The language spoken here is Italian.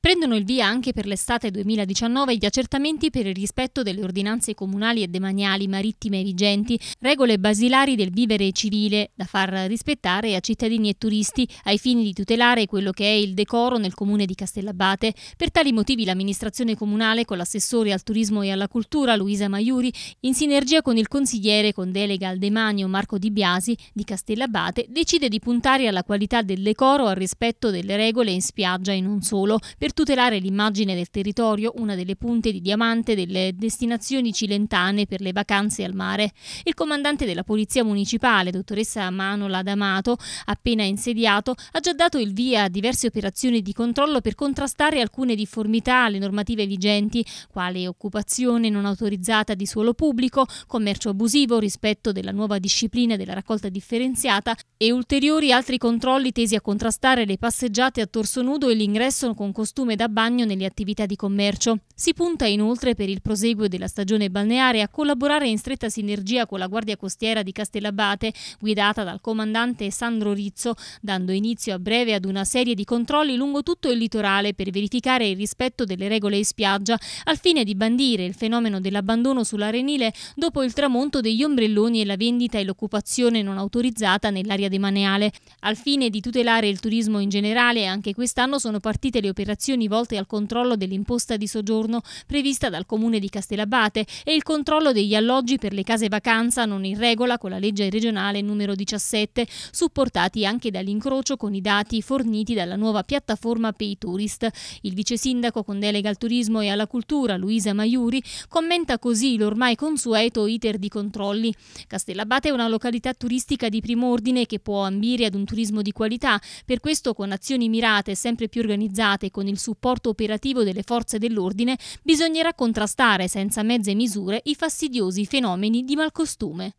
Prendono il via anche per l'estate 2019 gli accertamenti per il rispetto delle ordinanze comunali e demaniali marittime vigenti, regole basilari del vivere civile da far rispettare a cittadini e turisti ai fini di tutelare quello che è il decoro nel comune di Castellabate. Per tali motivi l'amministrazione comunale con l'assessore al turismo e alla cultura Luisa Maiuri, in sinergia con il consigliere con delega al demanio Marco Di Biasi di Castellabate, decide di puntare alla qualità del decoro al rispetto delle regole in spiaggia e non solo, per per tutelare l'immagine del territorio, una delle punte di diamante delle destinazioni cilentane per le vacanze al mare, il comandante della Polizia Municipale, dottoressa Manola D'Amato, appena insediato, ha già dato il via a diverse operazioni di controllo per contrastare alcune difformità alle normative vigenti, quale occupazione non autorizzata di suolo pubblico, commercio abusivo, rispetto della nuova disciplina della raccolta differenziata e ulteriori altri controlli tesi a contrastare le passeggiate a torso nudo e l'ingresso con costruzione costume da bagno nelle attività di commercio. Si punta inoltre per il proseguo della stagione balneare a collaborare in stretta sinergia con la Guardia Costiera di Castellabate, guidata dal comandante Sandro Rizzo, dando inizio a breve ad una serie di controlli lungo tutto il litorale per verificare il rispetto delle regole in spiaggia, al fine di bandire il fenomeno dell'abbandono sull'arenile dopo il tramonto degli ombrelloni e la vendita e l'occupazione non autorizzata nell'area demaneale. Al fine di tutelare il turismo in generale, anche quest'anno sono partite le operazioni azioni volte al controllo dell'imposta di soggiorno prevista dal comune di Castellabate e il controllo degli alloggi per le case vacanza non in regola con la legge regionale numero 17, supportati anche dall'incrocio con i dati forniti dalla nuova piattaforma PayTourist. Il vice sindaco con delega al turismo e alla cultura, Luisa Maiuri, commenta così l'ormai consueto iter di controlli. Castellabate è una località turistica di primo ordine che può ambire ad un turismo di qualità, per questo con azioni mirate sempre più organizzate con il supporto operativo delle forze dell'ordine, bisognerà contrastare senza mezze misure i fastidiosi fenomeni di malcostume.